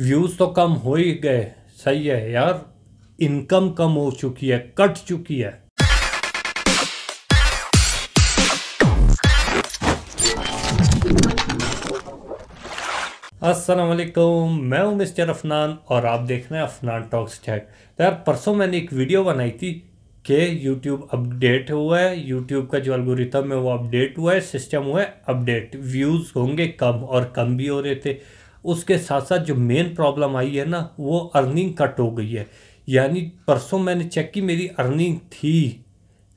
views तो कम हो ही गए सही है यार इनकम कम हो चुकी है कट चुकी है असलम मैं हूं मिस्टर अफनान और आप देख रहे हैं अफनान टॉक्स चैट तो यार परसों मैंने एक वीडियो बनाई थी कि YouTube अपडेट हुआ है YouTube का जो अलगोरिथम है वो अपडेट हुआ है सिस्टम हुआ है अपडेट व्यूज़ होंगे कम और कम भी हो रहे थे उसके साथ साथ जो मेन प्रॉब्लम आई है ना वो अर्निंग कट हो गई है यानी परसों मैंने चेक की मेरी अर्निंग थी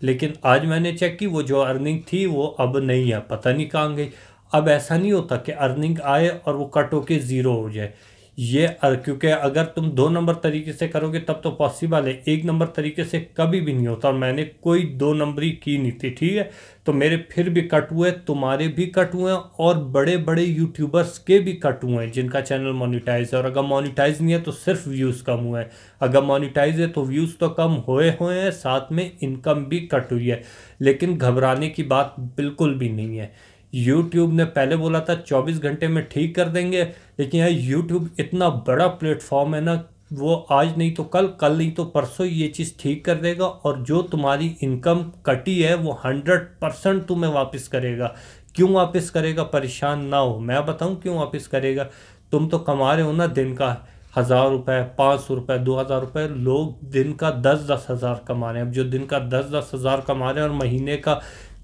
लेकिन आज मैंने चेक की वो जो अर्निंग थी वो अब नहीं है पता नहीं कहाँ गई अब ऐसा नहीं होता कि अर्निंग आए और वो कट होके ज़ीरो हो जाए ये क्योंकि अगर तुम दो नंबर तरीके से करोगे तब तो पॉसिबल है एक नंबर तरीके से कभी भी नहीं होता और मैंने कोई दो नंबरी की नहीं थी ठीक है तो मेरे फिर भी कट हुए तुम्हारे भी कट हुए और बड़े बड़े यूट्यूबर्स के भी कट हुए हैं जिनका चैनल मोनिटाइज है और अगर मोनिटाइज नहीं है तो सिर्फ व्यूज़ कम हुए हैं अगर मोनिटाइज है तो व्यूज़ तो कम हुए हुए हैं साथ में इनकम भी कट हुई है लेकिन घबराने की बात बिल्कुल भी नहीं है यूट्यूब ने पहले बोला था चौबीस घंटे में ठीक कर देंगे लेकिन यार यूट्यूब इतना बड़ा प्लेटफॉर्म है ना वो आज नहीं तो कल कल नहीं तो परसों ये चीज़ ठीक कर देगा और जो तुम्हारी इनकम कटी है वो हंड्रेड परसेंट तुम्हें वापस करेगा क्यों वापस करेगा परेशान ना हो मैं बताऊं क्यों वापस करेगा तुम तो कमा रहे हो ना दिन का हज़ार रुपये पाँच सौ रुपये दो हज़ार रुपये लोग दिन का दस दस हज़ार कमा रहे हैं अब जो दिन का दस दस हज़ार कमा रहे हैं और महीने का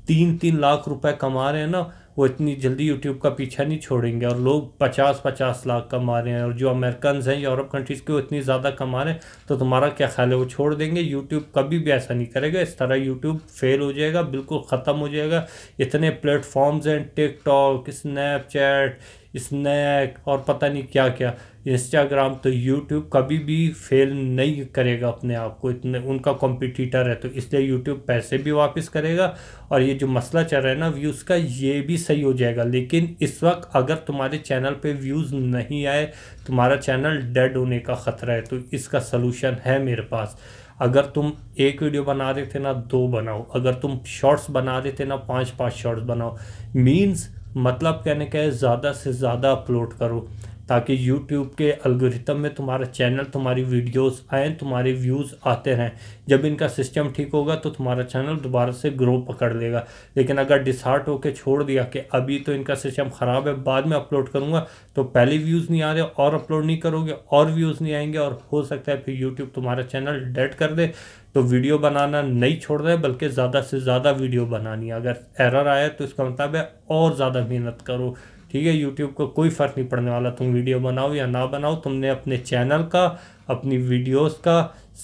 तीन तीन लाख रुपए कमा रहे हैं ना वो इतनी जल्दी यूट्यूब का पीछा नहीं छोड़ेंगे और लोग पचास पचास लाख कमा रहे हैं और जो अमेरिकन हैं यूरोप कंट्रीज़ के वो इतनी ज़्यादा कमा रहे हैं तो तुम्हारा क्या ख्याल है वो छोड़ देंगे यूट्यूब कभी भी ऐसा नहीं करेगा इस तरह यूट्यूब फेल हो जाएगा बिल्कुल ख़त्म हो जाएगा इतने प्लेटफॉर्म्स हैं टिकटॉक स्नैपचैट स्नैक और पता नहीं क्या क्या इंस्टाग्राम तो यूट्यूब कभी भी फेल नहीं करेगा अपने आप को इतने उनका कॉम्पिटिटर है तो इसलिए यूट्यूब पैसे भी वापस करेगा और ये जो मसला चल रहा है ना व्यूज़ का ये भी सही हो जाएगा लेकिन इस वक्त अगर तुम्हारे चैनल पे व्यूज़ नहीं आए तुम्हारा चैनल डेड होने का ख़तरा है तो इसका सलूशन है मेरे पास अगर तुम एक वीडियो बना रहे थे ना दो बनाओ अगर तुम शॉर्ट्स बना रहे थे ना पाँच पाँच शॉर्ट्स बनाओ मीन्स मतलब कहने का ज़्यादा से ज़्यादा अपलोड करो ताकि यूट्यूब के अलगोरिथम में तुम्हारा चैनल तुम्हारी वीडियोस आए तुम्हारे व्यूज़ आते रहें जब इनका सिस्टम ठीक होगा तो तुम्हारा चैनल दोबारा से ग्रो पकड़ लेगा लेकिन अगर डिसहार्ट होकर छोड़ दिया कि अभी तो इनका सिस्टम ख़राब है बाद में अपलोड करूँगा तो पहले व्यूज़ नहीं आ रहे और अपलोड नहीं करोगे और व्यूज़ नहीं आएंगे और हो सकता है फिर यूट्यूब तुम्हारा चैनल डेड कर दे तो वीडियो बनाना नहीं छोड़ रहे बल्कि ज़्यादा से ज़्यादा वीडियो बनानी है अगर एरर आया तो इसका मतलब है और ज़्यादा मेहनत करो ठीक है यूट्यूब को कोई फ़र्क नहीं पड़ने वाला तुम वीडियो बनाओ या ना बनाओ तुमने अपने चैनल का अपनी वीडियोस का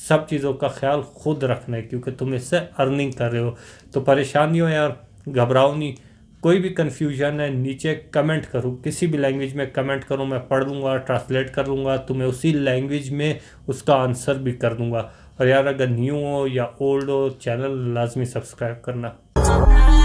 सब चीज़ों का ख्याल खुद रखना है क्योंकि तुम इससे अर्निंग कर रहे हो तो परेशानी हो यार घबराओ नहीं कोई भी कन्फ्यूजन है नीचे कमेंट करो किसी भी लैंग्वेज में कमेंट करो मैं पढ़ लूँगा ट्रांसलेट कर लूँगा तुम्हें उसी लैंग्वेज में उसका आंसर भी कर दूँगा और यार अगर न्यू हो या ओल्ड हो चैनल लाजमी सब्सक्राइब करना